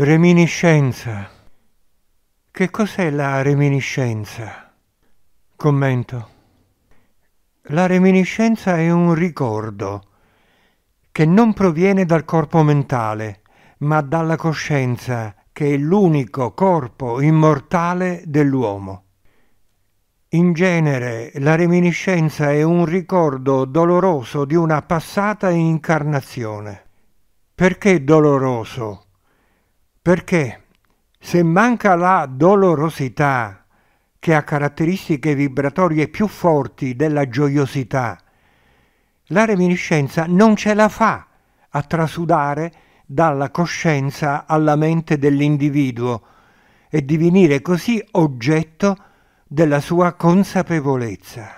Reminiscenza. Che cos'è la reminiscenza? Commento. La reminiscenza è un ricordo che non proviene dal corpo mentale, ma dalla coscienza, che è l'unico corpo immortale dell'uomo. In genere la reminiscenza è un ricordo doloroso di una passata incarnazione. Perché doloroso? Perché se manca la dolorosità, che ha caratteristiche vibratorie più forti della gioiosità, la reminiscenza non ce la fa a trasudare dalla coscienza alla mente dell'individuo e divenire così oggetto della sua consapevolezza.